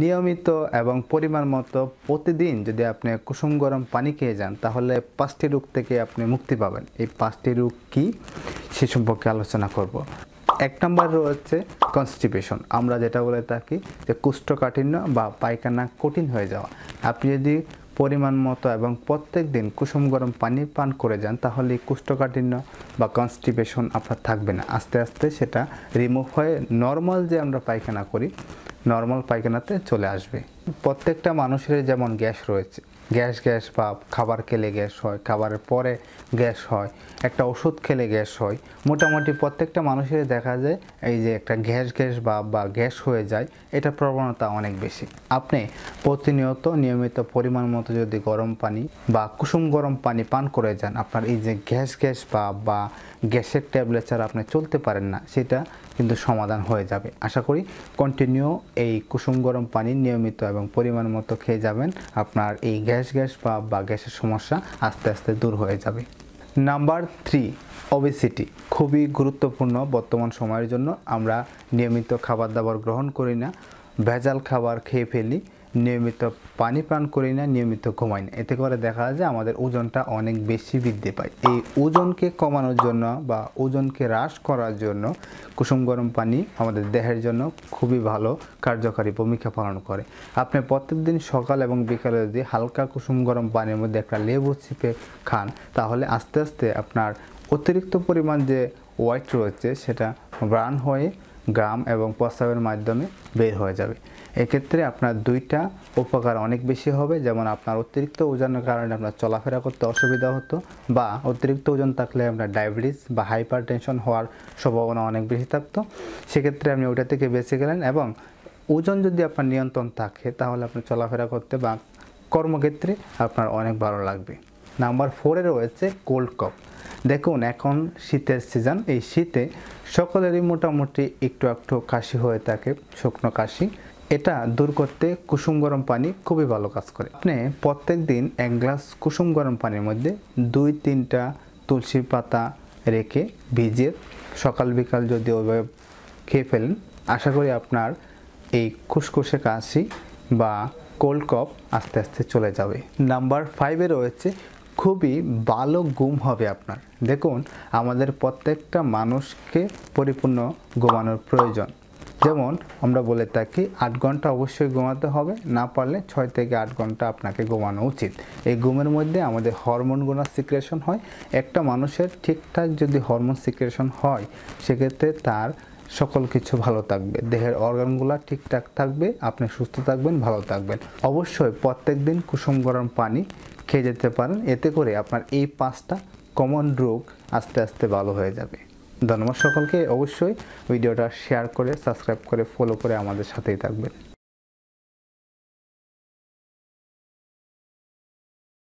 নিয়মিত এবং পরিমাণ মতো প্রতিদিন যদি আপনি কুসুম গরম পানি খেয়ে যান তাহলে পাঁচটি রোগ থেকে আপনি মুক্তি পাবেন এই পাঁচটি রোগ কি সে সম্পর্কে আলোচনা করব। এক নম্বর রয়েছে কনস্টিপেশন আমরা যেটা বলে থাকি যে কুষ্ঠকাঠিন্য বা পায়খানা কঠিন হয়ে যাওয়া আপনি যদি পরিমাণ মতো এবং প্রত্যেক দিন কুসুম গরম পানি পান করে যান তাহলে কুষ্ঠকাঠিন্য বা কনস্টিপেশন আপনার থাকবে না আস্তে আস্তে সেটা রিমুভ হয়ে নর্মাল যে আমরা পায়খানা করি নর্মাল পায়খানাতে চলে আসবে প্রত্যেকটা মানুষের যেমন গ্যাস রয়েছে গ্যাস গ্যাস বা খাবার খেলে গ্যাস হয় খাবারের পরে গ্যাস হয় একটা ওষুধ খেলে গ্যাস হয় মোটামুটি প্রত্যেকটা মানুষের দেখা যায় এই যে একটা গ্যাস গ্যাস বা বা গ্যাস হয়ে যায় এটা প্রবণতা অনেক বেশি আপনি প্রতিনিয়ত নিয়মিত পরিমাণ মতো যদি গরম পানি বা কুসুম গরম পানি পান করে যান আপনার এই যে গ্যাস গ্যাস বা বা গ্যাসের ছাড়া আপনি চলতে পারেন না সেটা কিন্তু সমাধান হয়ে যাবে আশা করি কন্টিনিউ এই কুসুম গরম পানি নিয়মিত এবং পরিমাণ মতো খেয়ে যাবেন আপনার এই গ্যাস গ্যাস বা বা গ্যাসের সমস্যা আস্তে আস্তে দূর হয়ে যাবে নাম্বার থ্রি ওবেসিটি খুবই গুরুত্বপূর্ণ বর্তমান সময়ের জন্য আমরা নিয়মিত খাবার দাবার গ্রহণ করি না ভেজাল খাবার খেয়ে ফেলি নিয়মিত পানি পান করি না নিয়মিত ঘুমাই না এতে করে দেখা যায় যে আমাদের ওজনটা অনেক বেশি বৃদ্ধি পায় এই ওজনকে কমানোর জন্য বা ওজনকে হ্রাস করার জন্য কুসুম গরম পানি আমাদের দেহের জন্য খুবই ভালো কার্যকারী ভূমিকা পালন করে আপনি প্রত্যেক দিন সকাল এবং বিকালে যদি হালকা কুসুম গরম পানির মধ্যে একটা লেবু চিপে খান তাহলে আস্তে আস্তে আপনার অতিরিক্ত পরিমাণ যে ওয়াইট রয়েছে সেটা ব্রান হয়ে গ্রাম এবং প্রস্রাবের মাধ্যমে বের হয়ে যাবে এক্ষেত্রে আপনার দুইটা উপকার অনেক বেশি হবে যেমন আপনার অতিরিক্ত ওজনের কারণে আপনার চলাফেরা করতে অসুবিধা হতো বা অতিরিক্ত ওজন থাকলে আপনার ডায়াবেটিস বা হাইপার টেনশন হওয়ার সম্ভাবনা অনেক বেশি থাকতো সেক্ষেত্রে আপনি ওটা থেকে বেঁচে গেলেন এবং ওজন যদি আপনার নিয়ন্ত্রণ থাকে তাহলে আপনি চলাফেরা করতে বা কর্মক্ষেত্রে আপনার অনেক ভালো লাগবে নাম্বার ফোরে রয়েছে কোল্ড কফ দেখুন এখন শীতের সিজন এই শীতে সকলেরই মোটামুটি একটু একটু কাশি হয়ে থাকে শুকনো কাশি এটা দূর করতে কুসুম গরম পানি খুবই ভালো কাজ করে আপনি প্রত্যেক দিন এক গ্লাস কুসুম গরম পানির মধ্যে দুই তিনটা তুলসী পাতা রেখে ভিজে সকাল বিকাল যদি ওইভাবে খেয়ে ফেলেন আশা করি আপনার এই খুসখুসে কাশি বা কোল্ড কফ আস্তে আস্তে চলে যাবে নাম্বার ফাইভে রয়েছে খুবই ভালো গুম হবে আপনার দেখুন আমাদের প্রত্যেকটা মানুষকে পরিপূর্ণ ঘুমানোর প্রয়োজন যেমন আমরা বলে থাকি আট ঘন্টা অবশ্যই ঘুমাতে হবে না পারলে ছয় থেকে আট ঘন্টা আপনাকে ঘুমানো উচিত এই ঘুমের মধ্যে আমাদের হরমোন হরমোনগুলো সিক্রেশন হয় একটা মানুষের ঠিকঠাক যদি হরমোন সিক্রেশন হয় সেক্ষেত্রে তার সকল কিছু ভালো থাকবে দেহের অর্গানগুলো ঠিকঠাক থাকবে আপনি সুস্থ থাকবেন ভালো থাকবেন অবশ্যই প্রত্যেক দিন কুসুম গরম পানি খেয়ে যেতে পারেন এতে করে আপনার এই পাঁচটা কমন রোগ আস্তে আস্তে ভালো হয়ে যাবে ধন্যবাদ সকলকে অবশ্যই ভিডিওটা শেয়ার করে সাবস্ক্রাইব করে ফলো করে আমাদের সাথেই থাকবেন